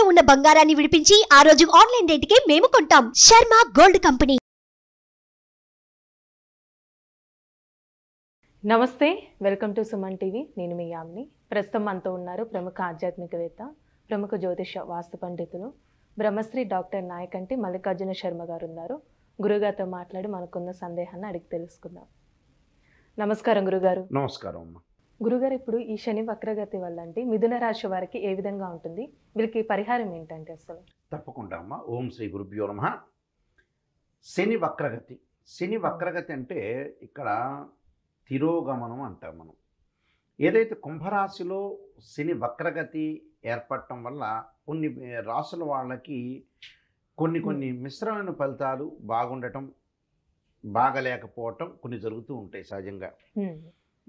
తాకట్టులో ఉన్న బంగారాన్ని విడిపించి ఆ రోజు ఆన్లైన్ రేటుకే మేము కొంటాం శర్మ గోల్డ్ కంపెనీ నమస్తే వెల్కమ్ టు సుమన్ టీవీ నేను మీ యామ్ని ప్రస్తుతం మనతో ఉన్నారు ప్రముఖ ఆధ్యాత్మికవేత్త ప్రముఖ జ్యోతిష వాస్తు పండితులు బ్రహ్మశ్రీ డాక్టర్ నాయకంటి మల్లికార్జున శర్మ గారు ఉన్నారు గురుగారితో మాట్లాడి మనకున్న సందేహాన్ని అడిగి తెలుసుకుందాం నమస్కారం గురుగారు నమస్కారం అమ్మా గురుగారు ఇప్పుడు ఈ శని వక్రగతి వల్ల అంటే మిథున రాశి వారికి ఏ విధంగా ఉంటుంది వీరికి పరిహారం ఏంటంటే అసలు తప్పకుండా అమ్మ ఓం శ్రీ గురుభ్యో నమ శని వక్రగతి శని వక్రగతి అంటే ఇక్కడ తిరోగమనం అంటాం మనం ఏదైతే కుంభరాశిలో శని వక్రగతి ఏర్పడటం వల్ల కొన్ని రాసుల వాళ్ళకి కొన్ని కొన్ని మిశ్రమైన ఫలితాలు బాగుండటం బాగలేకపోవటం కొన్ని జరుగుతూ ఉంటాయి సహజంగా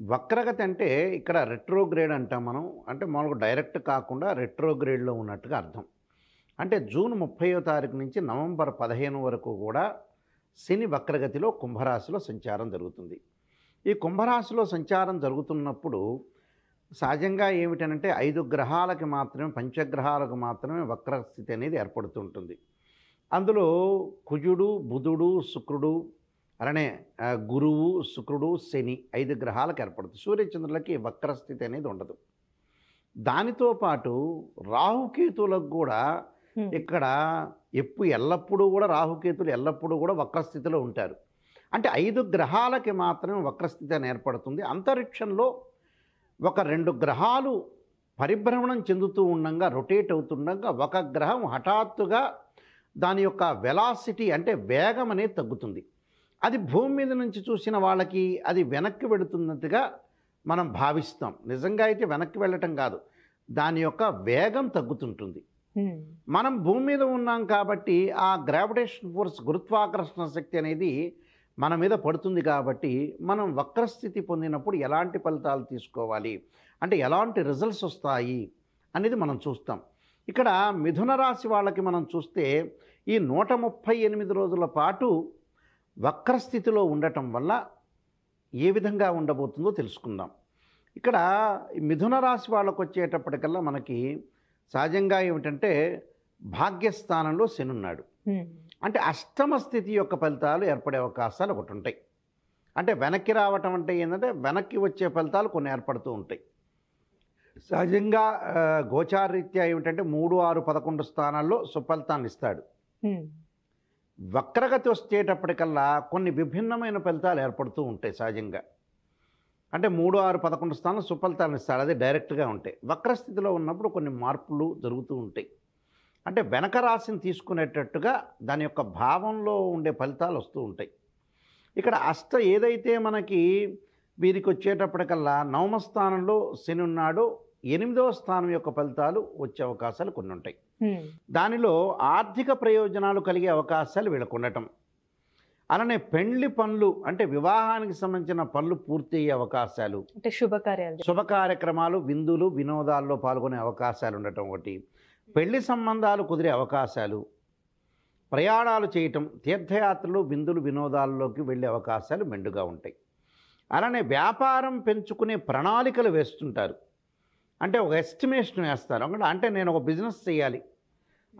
వక్రగతి అంటే ఇక్కడ రెట్రోగ్రేడ్ అంటాం మనం అంటే మామూలుగా డైరెక్ట్ కాకుండా రెట్రోగ్రేడ్లో ఉన్నట్టుగా అర్థం అంటే జూన్ ముప్పయో తారీఖు నుంచి నవంబర్ పదిహేను వరకు కూడా శని వక్రగతిలో కుంభరాశిలో సంచారం జరుగుతుంది ఈ కుంభరాశిలో సంచారం జరుగుతున్నప్పుడు సహజంగా ఏమిటనంటే ఐదు గ్రహాలకి మాత్రమే పంచగ్రహాలకు మాత్రమే వక్రస్థితి అనేది ఏర్పడుతుంటుంది అందులో కుజుడు బుధుడు శుక్రుడు అలానే గురువు శుక్రుడు శని ఐదు గ్రహాలకు ఏర్పడుతుంది సూర్యచంద్రులకి వక్రస్థితి అనేది ఉండదు దానితో పాటు రాహుకేతువులకు కూడా ఇక్కడ ఎప్పు ఎల్లప్పుడూ కూడా రాహుకేతులు ఎల్లప్పుడూ కూడా వక్రస్థితిలో ఉంటారు అంటే ఐదు గ్రహాలకి మాత్రమే వక్రస్థితి అని ఏర్పడుతుంది అంతరిక్షంలో ఒక రెండు గ్రహాలు పరిభ్రమణం చెందుతూ ఉండగా రొటేట్ అవుతుండగా ఒక గ్రహం హఠాత్తుగా దాని యొక్క వెలాసిటీ అంటే వేగం అనేది తగ్గుతుంది అది భూమి మీద నుంచి చూసిన వాళ్ళకి అది వెనక్కి వెళుతున్నట్టుగా మనం భావిస్తాం నిజంగా అయితే వెనక్కి వెళ్ళటం కాదు దాని యొక్క వేగం తగ్గుతుంటుంది మనం భూమి మీద ఉన్నాం కాబట్టి ఆ గ్రావిటేషన్ ఫోర్స్ గురుత్వాకర్షణ శక్తి అనేది మన మీద పడుతుంది కాబట్టి మనం వక్రస్థితి పొందినప్పుడు ఎలాంటి ఫలితాలు తీసుకోవాలి అంటే ఎలాంటి రిజల్ట్స్ వస్తాయి అనేది మనం చూస్తాం ఇక్కడ మిథున రాశి వాళ్ళకి మనం చూస్తే ఈ నూట ముప్పై ఎనిమిది రోజుల పాటు వక్రస్థితిలో ఉండటం వల్ల ఏ విధంగా ఉండబోతుందో తెలుసుకుందాం ఇక్కడ మిథున రాశి వాళ్ళకు వచ్చేటప్పటికల్లా మనకి సహజంగా ఏమిటంటే భాగ్యస్థానంలో శనున్నాడు అంటే అష్టమ స్థితి యొక్క ఫలితాలు ఏర్పడే అవకాశాలు ఒకటి ఉంటాయి అంటే వెనక్కి రావటం అంటే ఏంటంటే వెనక్కి వచ్చే ఫలితాలు కొన్ని ఏర్పడుతూ ఉంటాయి సహజంగా గోచారీత్యా ఏమిటంటే మూడు ఆరు పదకొండు స్థానాల్లో సుఫలితాన్ని ఇస్తాడు వక్రగతి వచ్చేటప్పటికల్లా కొన్ని విభిన్నమైన ఫలితాలు ఏర్పడుతూ ఉంటాయి సహజంగా అంటే మూడు ఆరు పదకొండు స్థానం సుఫలితాలను ఇస్తారు అది డైరెక్ట్గా ఉంటాయి వక్రస్థితిలో ఉన్నప్పుడు కొన్ని మార్పులు జరుగుతూ ఉంటాయి అంటే వెనక రాశిని తీసుకునేటట్టుగా దాని యొక్క భావంలో ఉండే ఫలితాలు వస్తూ ఉంటాయి ఇక్కడ అష్ట ఏదైతే మనకి వీరికి వచ్చేటప్పటికల్లా నవమ స్థానంలో శని ఉన్నాడు ఎనిమిదవ స్థానం యొక్క ఫలితాలు వచ్చే అవకాశాలు కొన్ని ఉంటాయి దానిలో ఆర్థిక ప్రయోజనాలు కలిగే అవకాశాలు వీళ్ళకు ఉండటం అలానే పెండ్లి పనులు అంటే వివాహానికి సంబంధించిన పనులు పూర్తి అయ్యే అవకాశాలు అంటే శుభకార్యాలు శుభ కార్యక్రమాలు విందులు వినోదాల్లో పాల్గొనే అవకాశాలు ఉండటం ఒకటి పెళ్లి సంబంధాలు కుదిరే అవకాశాలు ప్రయాణాలు చేయటం తీర్థయాత్రలు విందులు వినోదాల్లోకి వెళ్ళే అవకాశాలు మెండుగా ఉంటాయి అలానే వ్యాపారం పెంచుకునే ప్రణాళికలు వేస్తుంటారు అంటే ఒక ఎస్టిమేషన్ వేస్తారు ఒకటి అంటే నేను ఒక బిజినెస్ చేయాలి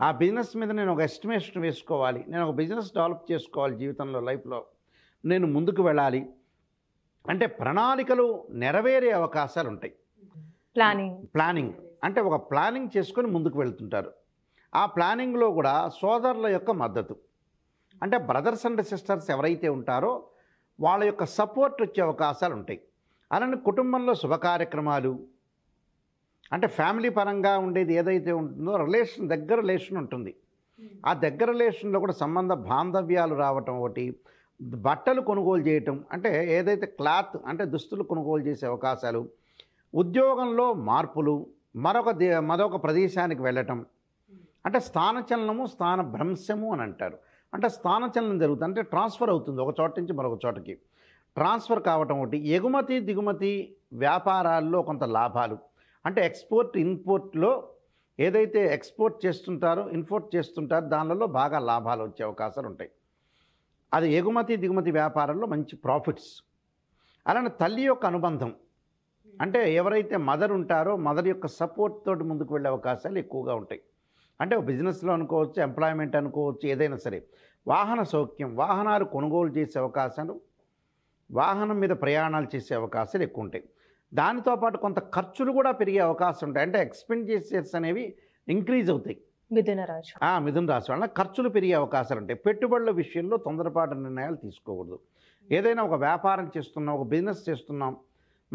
ఆ బిజినెస్ మీద నేను ఒక ఎస్టిమేషన్ వేసుకోవాలి నేను ఒక బిజినెస్ డెవలప్ చేసుకోవాలి జీవితంలో లైఫ్లో నేను ముందుకు వెళ్ళాలి అంటే ప్రణాళికలు నెరవేరే అవకాశాలు ఉంటాయి ప్లానింగ్ ప్లానింగ్ అంటే ఒక ప్లానింగ్ చేసుకొని ముందుకు వెళ్తుంటారు ఆ ప్లానింగ్లో కూడా సోదరుల యొక్క మద్దతు అంటే బ్రదర్స్ అండ్ సిస్టర్స్ ఎవరైతే ఉంటారో వాళ్ళ యొక్క సపోర్ట్ వచ్చే అవకాశాలు ఉంటాయి అలానే కుటుంబంలో శుభకార్యక్రమాలు అంటే ఫ్యామిలీ పరంగా ఉండేది ఏదైతే ఉంటుందో రిలేషన్ దగ్గర రిలేషన్ ఉంటుంది ఆ దగ్గర రిలేషన్లో కూడా సంబంధ బాంధవ్యాలు రావటం ఒకటి బట్టలు కొనుగోలు చేయటం అంటే ఏదైతే క్లాత్ అంటే దుస్తులు కొనుగోలు చేసే అవకాశాలు ఉద్యోగంలో మార్పులు మరొక దే మరొక ప్రదేశానికి వెళ్ళటం అంటే స్థానచలనము స్థాన భ్రంశము అని అంటారు అంటే స్థానచలనం జరుగుతుంది అంటే ట్రాన్స్ఫర్ అవుతుంది ఒక చోట నుంచి మరొక చోటకి ట్రాన్స్ఫర్ కావటం ఒకటి ఎగుమతి దిగుమతి వ్యాపారాల్లో కొంత లాభాలు అంటే ఎక్స్పోర్ట్ ఇంపోర్ట్లో ఏదైతే ఎక్స్పోర్ట్ చేస్తుంటారో ఇంపోర్ట్ చేస్తుంటారో దానిలో బాగా లాభాలు వచ్చే అవకాశాలు ఉంటాయి అది ఎగుమతి దిగుమతి వ్యాపారంలో మంచి ప్రాఫిట్స్ అలానే తల్లి యొక్క అనుబంధం అంటే ఎవరైతే మదర్ ఉంటారో మదర్ యొక్క సపోర్ట్ తోటి ముందుకు వెళ్ళే అవకాశాలు ఎక్కువగా ఉంటాయి అంటే బిజినెస్లో అనుకోవచ్చు ఎంప్లాయ్మెంట్ అనుకోవచ్చు ఏదైనా సరే వాహన సౌఖ్యం వాహనాలు కొనుగోలు చేసే అవకాశాలు వాహనం మీద ప్రయాణాలు చేసే అవకాశాలు ఎక్కువ ఉంటాయి దానితో పాటు కొంత ఖర్చులు కూడా పెరిగే అవకాశం ఉంటాయి అంటే ఎక్స్పెండిచర్స్ అనేవి ఇంక్రీజ్ అవుతాయి మిథున రాశి మిథున రాశి వలన ఖర్చులు పెరిగే అవకాశాలు ఉంటాయి పెట్టుబడుల విషయంలో తొందరపాటు నిర్ణయాలు తీసుకోకూడదు ఏదైనా ఒక వ్యాపారం చేస్తున్నాం ఒక బిజినెస్ చేస్తున్నాం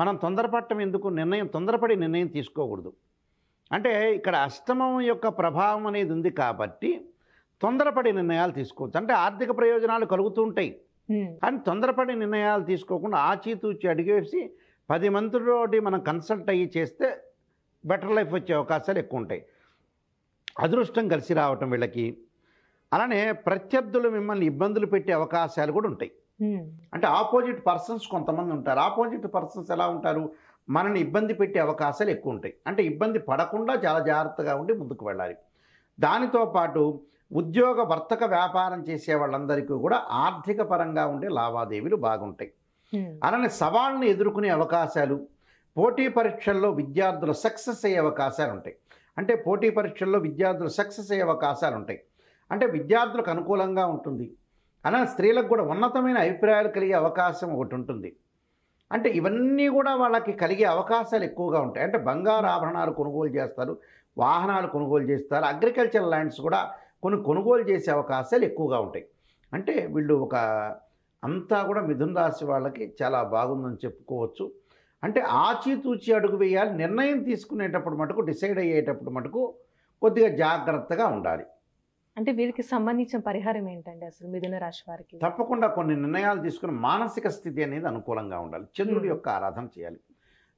మనం తొందరపడటం ఎందుకు నిర్ణయం తొందరపడి నిర్ణయం తీసుకోకూడదు అంటే ఇక్కడ అష్టమం యొక్క ప్రభావం అనేది ఉంది కాబట్టి తొందరపడి నిర్ణయాలు తీసుకోవచ్చు అంటే ఆర్థిక ప్రయోజనాలు కలుగుతూ ఉంటాయి కానీ తొందరపడి నిర్ణయాలు తీసుకోకుండా ఆచితూచి అడిగేసి పది మందితోటి మనం కన్సల్ట్ అయ్యి చేస్తే బెటర్ లైఫ్ వచ్చే అవకాశాలు ఎక్కువ ఉంటాయి అదృష్టం కలిసి రావటం వీళ్ళకి అలానే ప్రత్యర్థులు మిమ్మల్ని ఇబ్బందులు పెట్టే అవకాశాలు కూడా ఉంటాయి అంటే ఆపోజిట్ పర్సన్స్ కొంతమంది ఉంటారు ఆపోజిట్ పర్సన్స్ ఎలా ఉంటారు మనని ఇబ్బంది పెట్టే అవకాశాలు ఎక్కువ ఉంటాయి అంటే ఇబ్బంది పడకుండా చాలా జాగ్రత్తగా ఉండి ముందుకు వెళ్ళాలి దానితో పాటు ఉద్యోగ వర్తక వ్యాపారం చేసే వాళ్ళందరికీ కూడా ఆర్థిక పరంగా ఉండే లావాదేవీలు బాగుంటాయి Hmm. అలానే సవాళ్ళను ఎదుర్కొనే అవకాశాలు పోటీ పరీక్షల్లో విద్యార్థులు సక్సెస్ అయ్యే అవకాశాలు ఉంటాయి అంటే పోటీ పరీక్షల్లో విద్యార్థులు సక్సెస్ అయ్యే అవకాశాలు ఉంటాయి అంటే విద్యార్థులకు అనుకూలంగా ఉంటుంది అలానే స్త్రీలకు కూడా ఉన్నతమైన అభిప్రాయాలు కలిగే అవకాశం ఒకటి ఉంటుంది అంటే ఇవన్నీ కూడా వాళ్ళకి కలిగే అవకాశాలు ఎక్కువగా ఉంటాయి అంటే బంగారు ఆభరణాలు కొనుగోలు చేస్తారు వాహనాలు కొనుగోలు చేస్తారు అగ్రికల్చర్ ల్యాండ్స్ కూడా కొన్ని కొనుగోలు చేసే అవకాశాలు ఎక్కువగా ఉంటాయి అంటే వీళ్ళు ఒక అంతా కూడా మిథున రాశి వాళ్ళకి చాలా బాగుందని చెప్పుకోవచ్చు అంటే ఆచితూచి అడుగు వేయాలి నిర్ణయం తీసుకునేటప్పుడు మటుకు డిసైడ్ అయ్యేటప్పుడు మటుకు కొద్దిగా జాగ్రత్తగా ఉండాలి అంటే వీరికి సంబంధించిన పరిహారం ఏంటండి అసలు మిథున రాశి వారికి తప్పకుండా కొన్ని నిర్ణయాలు తీసుకుని మానసిక స్థితి అనేది అనుకూలంగా ఉండాలి చంద్రుడి యొక్క ఆరాధన చేయాలి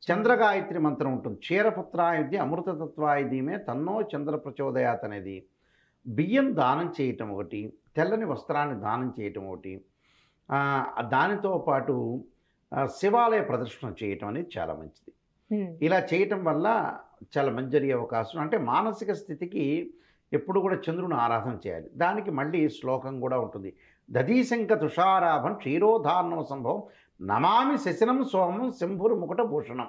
చంద్రగాయత్రి మంత్రం ఉంటుంది క్షీరపుత్రాయుధి అమృతతత్వాయుధిమే తన్నో చంద్ర ప్రచోదయాత్ అనేది బియ్యం దానం చేయటం ఒకటి తెల్లని వస్త్రాన్ని దానం చేయటం ఒకటి దానితో పాటు శివాలయ ప్రదర్శన చేయటం అనేది చాలా మంచిది ఇలా చేయటం వల్ల చాలా మంచి జరిగే అవకాశం అంటే మానసిక స్థితికి ఎప్పుడు కూడా చంద్రుని ఆరాధన చేయాలి దానికి మళ్ళీ శ్లోకం కూడా ఉంటుంది దదీశంక తుషారాభం క్షీరోధారణవ సంభవం నమామి శశినం సోమం శంభురు ముకుట భూషణం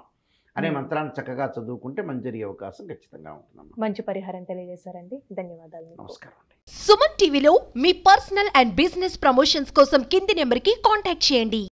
అనే మంత్రాన్ని చక్కగా చదువుకుంటే మంచి జరిగే అవకాశం ఖచ్చితంగా ఉంటుంది మంచి పరిహారం తెలియజేశారండి ధన్యవాదాలు నమస్కారం సుమన్ టీవీలో మీ పర్సనల్ అండ్ బిజినెస్ ప్రమోషన్స్ కోసం కింది నెంబర్కి కాంటాక్ట్ చేయండి